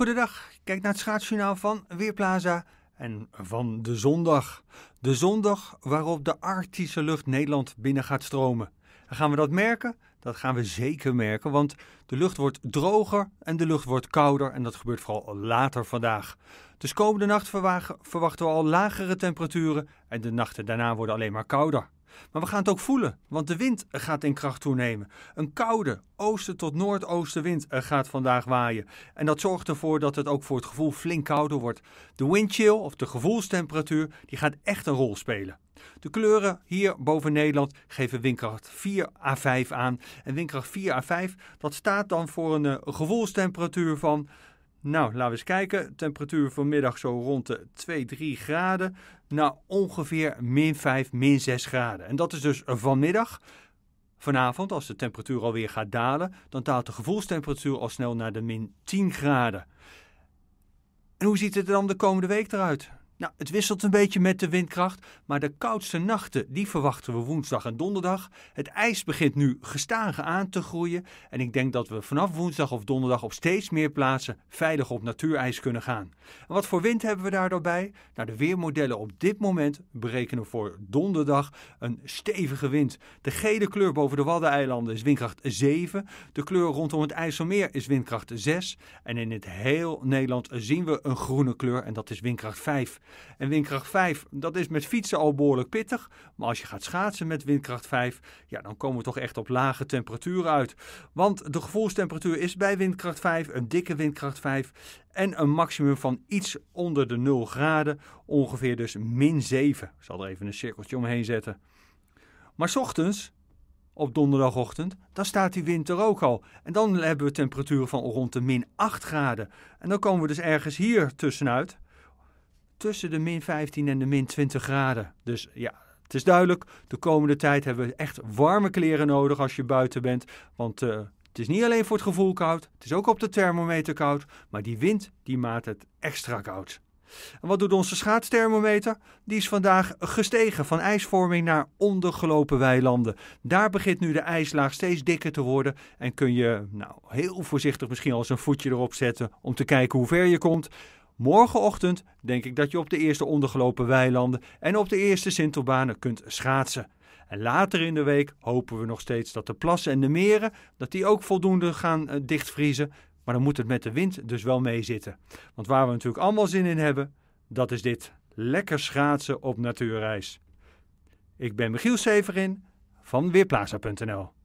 Goedendag, kijk naar het schaatsjournaal van Weerplaza en van de zondag. De zondag waarop de Arctische lucht Nederland binnen gaat stromen. gaan we dat merken? Dat gaan we zeker merken, want de lucht wordt droger en de lucht wordt kouder en dat gebeurt vooral later vandaag. Dus komende nacht verwachten we al lagere temperaturen en de nachten daarna worden alleen maar kouder. Maar we gaan het ook voelen, want de wind gaat in kracht toenemen. Een koude oosten tot noordoostenwind eh, gaat vandaag waaien. En dat zorgt ervoor dat het ook voor het gevoel flink kouder wordt. De windchill, of de gevoelstemperatuur, die gaat echt een rol spelen. De kleuren hier boven Nederland geven windkracht 4 à 5 aan. En windkracht 4 à 5, dat staat dan voor een eh, gevoelstemperatuur van nou, laten we eens kijken. Temperatuur vanmiddag zo rond de 2, 3 graden. naar ongeveer min 5, min 6 graden. En dat is dus vanmiddag. Vanavond, als de temperatuur alweer gaat dalen, dan daalt de gevoelstemperatuur al snel naar de min 10 graden. En hoe ziet het dan de komende week eruit? Nou, het wisselt een beetje met de windkracht, maar de koudste nachten die verwachten we woensdag en donderdag. Het ijs begint nu gestaag aan te groeien en ik denk dat we vanaf woensdag of donderdag op steeds meer plaatsen veilig op natuurijs kunnen gaan. wat voor wind hebben we daardoor bij? Nou, de weermodellen op dit moment berekenen voor donderdag een stevige wind. De gele kleur boven de Waddeneilanden is windkracht 7, de kleur rondom het IJsselmeer is windkracht 6 en in het heel Nederland zien we een groene kleur en dat is windkracht 5. En windkracht 5, dat is met fietsen al behoorlijk pittig. Maar als je gaat schaatsen met windkracht 5, ja, dan komen we toch echt op lage temperaturen uit. Want de gevoelstemperatuur is bij windkracht 5, een dikke windkracht 5. En een maximum van iets onder de 0 graden, ongeveer dus min 7. Ik zal er even een cirkeltje omheen zetten. Maar s ochtends, op donderdagochtend, dan staat die wind er ook al. En dan hebben we temperaturen van rond de min 8 graden. En dan komen we dus ergens hier tussenuit tussen de min 15 en de min 20 graden. Dus ja, het is duidelijk, de komende tijd hebben we echt warme kleren nodig als je buiten bent. Want eh, het is niet alleen voor het gevoel koud, het is ook op de thermometer koud. Maar die wind, die maakt het extra koud. En wat doet onze schaatsthermometer? Die is vandaag gestegen van ijsvorming naar ondergelopen weilanden. Daar begint nu de ijslaag steeds dikker te worden en kun je nou, heel voorzichtig misschien eens een voetje erop zetten om te kijken hoe ver je komt. Morgenochtend denk ik dat je op de eerste ondergelopen weilanden en op de eerste Sintelbanen kunt schaatsen. En later in de week hopen we nog steeds dat de plassen en de meren dat die ook voldoende gaan eh, dichtvriezen. Maar dan moet het met de wind dus wel mee zitten. Want waar we natuurlijk allemaal zin in hebben, dat is dit. Lekker schaatsen op natuurreis. Ik ben Michiel Severin van Weerplaza.nl